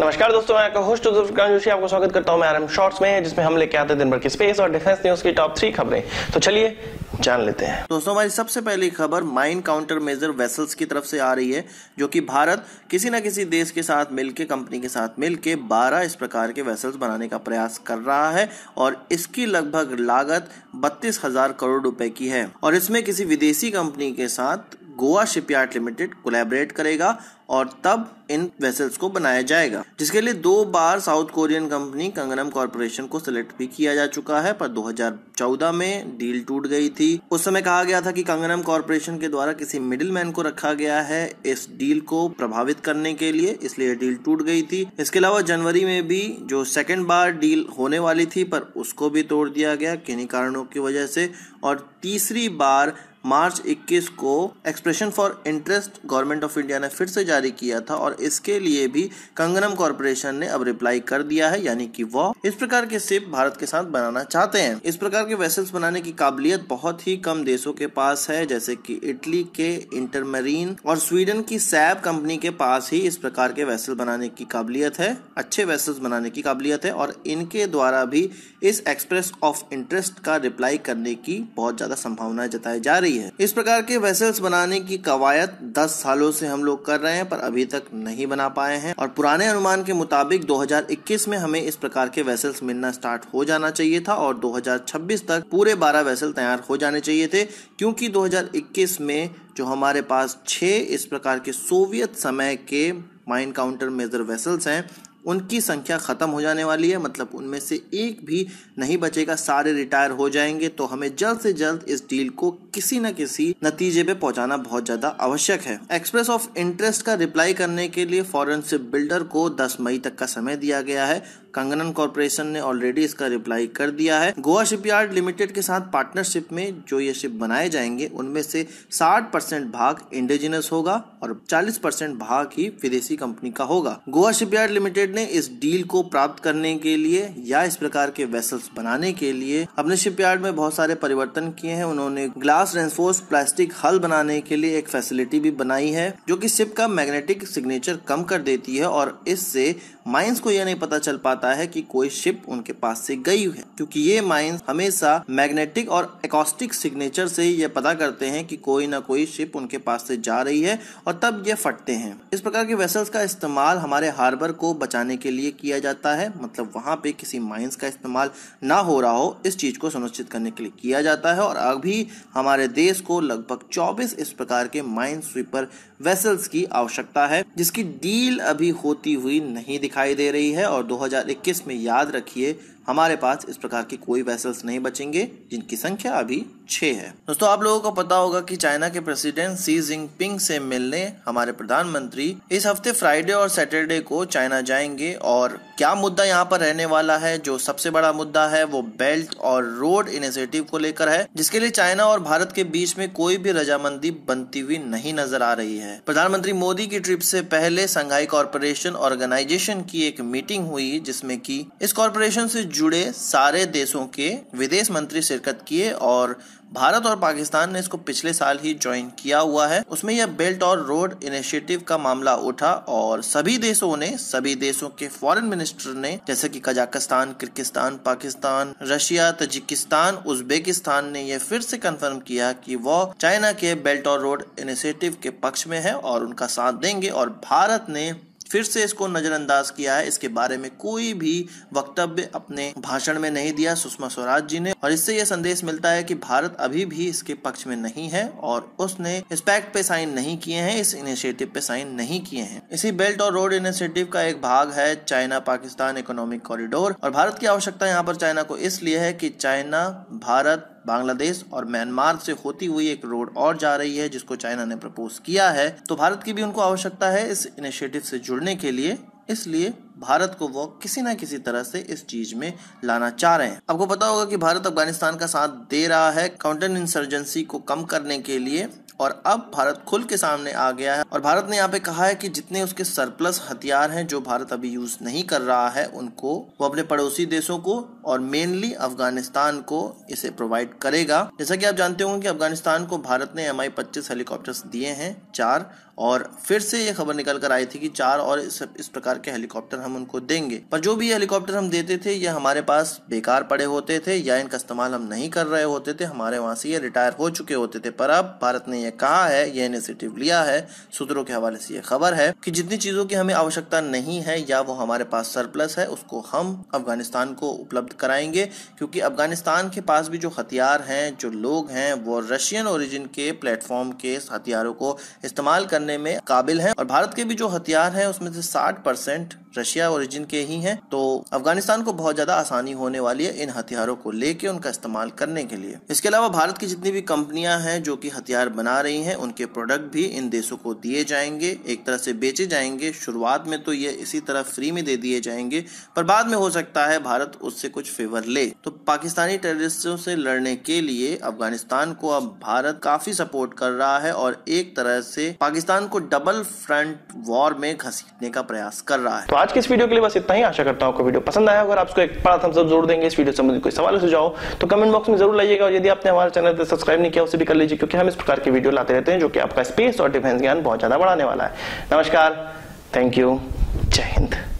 नमस्कार दोस्तों मैं आपका होस्ट जोशी आपको स्वागत करता हूं मैं आरएम शॉर्ट्स में जिसमें हम लेके आते हैं दिन भर की स्पेस और डिफेंस न्यूज की टॉप थ्री खबरें तो चलिए जान लेते हैं दोस्तों हमारी सबसे पहली खबर माइन काउंटर मेजर वेसल्स की तरफ से आ रही है जो कि भारत किसी न किसी देश के साथ मिलके कंपनी के साथ मिलके 12 इस प्रकार के वेसल्स बनाने का प्रयास कर रहा है और इसकी लगभग लागत बत्तीस हजार करोड़ रुपए की है और इसमें किसी विदेशी कंपनी के साथ गोवा शिपयार्ड लिमिटेड कोलैबोरेट करेगा और तब इन वेसल्स को बनाया जाएगा जिसके लिए दो बार South Korean company Kangnam corporation को सिलेक्ट भी किया जा चुका है पर 2014 में डील टूट गई थी उस समय कहा गया था कि कंगनम कॉरपोरेशन के द्वारा किसी मिडिल मैन को रखा गया है इस डील को प्रभावित करने के लिए इसलिए डील टूट गई थी इसके अलावा जनवरी में भी जो सेकेंड बार डील होने वाली थी पर उसको भी तोड़ दिया गया किन्हीं कारणों की वजह से और तीसरी बार मार्च 21 को expression for interest Government of India ने फिर से जारी किया था और इसके लिए भी कंगनम कॉरपोरेशन ने अब रिप्लाई कर दिया है यानी कि वो इस प्रकार के सिप भारत के साथ बनाना चाहते हैं इस प्रकार के वेसल्स बनाने की काबिलियत बहुत ही कम देशों के पास है जैसे कि इटली के इंटरमेरीन और स्वीडन की सैब कंपनी के पास ही इस प्रकार के वेसल बनाने की काबिलियत है अच्छे वेसल्स बनाने की काबिलियत है और इनके द्वारा भी इस एक्सप्रेस ऑफ इंटरेस्ट का रिप्लाई करने की बहुत ज़्यादा संभावना जताई जा रही रही है इस प्रकार के वेसल्स बनाने की कवायद 10 सालों से हम लोग कर रहे हैं पर अभी तक नहीं बना पाए हैं और पुराने अनुमान के मुताबिक 2021 में हमें इस प्रकार के वेसल्स मिलना स्टार्ट हो जाना चाहिए था और 2026 तक पूरे 12 वेसल तैयार हो जाने चाहिए थे क्योंकि 2021 में जो हमारे पास छः इस प्रकार के सोवियत समय के माइन काउंटर मेजर वेसल्स हैं उनकी संख्या ख़त्म हो जाने वाली है मतलब उनमें से एक भी नहीं बचेगा सारे रिटायर हो जाएंगे तो हमें जल्द से जल्द इस डील को किसी न किसी नतीजे पे पहुंचाना बहुत ज़्यादा आवश्यक है एक्सप्रेस ऑफ इंटरेस्ट का रिप्लाई करने के लिए फॉरन से बिल्डर को दस मई तक का समय दिया गया है कंगनन कॉरपोरेशन ने ऑलरेडी इसका रिप्लाई कर दिया है गोवा शिपयार्ड लिमिटेड के साथ पार्टनरशिप में जो ये शिप बनाए जाएंगे उनमें से 60 परसेंट भाग इंडिजिनस होगा और 40 परसेंट भाग ही विदेशी कंपनी का होगा गोवा शिपयार्ड लिमिटेड ने इस डील को प्राप्त करने के लिए या इस प्रकार के वेसल्स बनाने के लिए अपने शिपयार्ड में बहुत सारे परिवर्तन किए हैं उन्होंने ग्लास रेनफोर्स प्लास्टिक हल बनाने के लिए एक फैसिलिटी भी बनाई है जो की शिप का मैग्नेटिक सिग्नेचर कम कर देती है और इससे माइंस को यह नहीं पता चल पाता है कि कोई शिप उनके पास से गई है क्योंकि ये माइंस हमेशा मैग्नेटिक और एकॉस्टिक सिग्नेचर से ही यह पता करते हैं कि कोई ना कोई शिप उनके पास से जा रही है और तब ये फटते हैं इस प्रकार के वेसल्स का इस्तेमाल हमारे हार्बर को बचाने के लिए किया जाता है मतलब वहाँ पे किसी माइंस का इस्तेमाल ना हो रहा हो इस चीज़ को सुनिश्चित करने के लिए किया जाता है और अभी हमारे देश को लगभग 24 इस प्रकार के माइन स्वीपर वेसल्स की आवश्यकता है जिसकी डील अभी होती हुई नहीं दिखाई दे रही है और 2021 में याद रखिए हमारे पास इस प्रकार के कोई वेसल्स नहीं बचेंगे जिनकी संख्या अभी छः है दोस्तों आप लोगों को पता होगा कि चाइना के प्रेसिडेंट सी जिनपिंग से मिलने हमारे प्रधानमंत्री इस हफ्ते फ्राइडे और सैटरडे को चाइना जाएंगे और क्या मुद्दा यहाँ पर रहने वाला है जो सबसे बड़ा मुद्दा है वो बेल्ट और रोड इनिशिएटिव को लेकर है जिसके लिए चाइना और भारत के बीच में कोई भी रजामंदी बनती हुई नहीं नजर आ रही है प्रधानमंत्री मोदी की ट्रिप से पहले संघाई कॉरपोरेशन ऑर्गेनाइजेशन की एक मीटिंग हुई जिसमें की इस कॉरपोरेशन से जुड़े सारे देशों के विदेश मंत्री शिरकत किए और भारत और पाकिस्तान ने इसको पिछले साल ही ज्वाइन किया हुआ है उसमें यह बेल्ट और रोड इनिशिएटिव का मामला उठा और सभी देशों ने सभी देशों के फॉरेन मिनिस्टर ने जैसे कि Kazakhstan Kyrgyzstan Pakistan Russia Tajikistan Uzbekistan ने यह फिर से कंफर्म किया कि वह चाइना के बेल्ट और रोड इनिशिएटिव के पक्ष में है और उनका साथ देंगे और भारत ने फिर से इसको नज़रअंदाज किया है इसके बारे में कोई भी वक्तव्य अपने भाषण में नहीं दिया सुषमा स्वराज जी ने और इससे यह संदेश मिलता है कि भारत अभी भी इसके पक्ष में नहीं है और उसने इस पैक्ट पे साइन नहीं किए हैं इस इनिशिएटिव पे साइन नहीं किए हैं इसी बेल्ट और रोड इनिशिएटिव का एक भाग है चाइना पाकिस्तान इकोनॉमिक कॉरिडोर और भारत की आवश्यकता यहाँ पर चाइना को इसलिए है की चाइना भारत बांग्लादेश और म्यांमार से होती हुई एक रोड और जा रही है जिसको चाइना ने प्रपोज किया है तो भारत की भी उनको आवश्यकता है इस इनिशिएटिव से जुड़ने के लिए इसलिए भारत को वो किसी ना किसी तरह से इस चीज में लाना चाह रहे हैं आपको पता होगा कि भारत अफगानिस्तान का साथ दे रहा है काउंटर इंसर्जेंसी को कम करने के लिए और अब भारत खुल के सामने आ गया है और भारत ने यहाँ पे कहा है कि जितने उसके सरप्लस हथियार हैं जो भारत अभी यूज नहीं कर रहा है उनको वो अपने पड़ोसी देशों को और मेनली अफगानिस्तान को इसे प्रोवाइड करेगा जैसा कि आप जानते होंगे कि अफगानिस्तान को भारत ने एम आई पच्चीस हेलीकॉप्टर्स दिए हैं चार और फिर से ये खबर निकल कर आई थी कि चार और इस, इस प्रकार के हेलीकॉप्टर हम उनको देंगे पर जो भी हेलीकॉप्टर हम देते थे ये हमारे पास बेकार पड़े होते थे या इनका इस्तेमाल हम नहीं कर रहे होते थे हमारे वहां से ये रिटायर हो चुके होते थे पर अब भारत ने यह कहा है यह इनिशिएटिव लिया है सूत्रों के हवाले से यह खबर है कि जितनी चीज़ों की हमें आवश्यकता नहीं है या वो हमारे पास सरप्लस है उसको हम अफगानिस्तान को उपलब्ध कराएंगे क्योंकि अफगानिस्तान के पास भी जो हथियार हैं जो लोग हैं वो रशियन ओरिजिन के प्लेटफॉर्म के हथियारों को इस्तेमाल करने में काबिल हैं और भारत के भी जो हथियार हैं उसमें से साठ परसेंट रशिया ओरिजिन के ही हैं तो अफगानिस्तान को बहुत ज़्यादा आसानी होने वाली है इन हथियारों को लेके उनका इस्तेमाल करने के लिए इसके अलावा भारत की जितनी भी कंपनियां हैं जो कि हथियार बना रही हैं उनके प्रोडक्ट भी इन देशों को दिए जाएंगे एक तरह से बेचे जाएंगे शुरुआत में तो ये इसी तरह फ्री में दे दिए जाएंगे पर बाद में हो सकता है भारत उससे कुछ कुछ फेवर ले तो पाकिस्तानी टेररिस्टों से लड़ने के लिए अफगानिस्तान को अब भारत काफी सपोर्ट कर रहा है और एक तरह से पाकिस्तान को डबल फ्रंट वॉर में घसीटने का प्रयास कर रहा है तो आज के इस वीडियो के लिए बस इतना ही आशा करता हूँ आपको वीडियो पसंद आया अगर आपको एक बड़ा थम्स जरूर देंगे इस वीडियो संबंधित कोई सवाल सुझाओ तो कमेंट बॉक्स में जरूर लाइएगा और यदि आपने हमारे चैनल पर सब्सक्राइब नहीं किया उसे भी कर लीजिए क्योंकि हम इस प्रकार के वीडियो लाते रहते हैं जो कि आपका स्पेस और डिफेंस ज्ञान बहुत ज्यादा बढ़ाने वाला है नमस्कार थैंक यू जय हिंद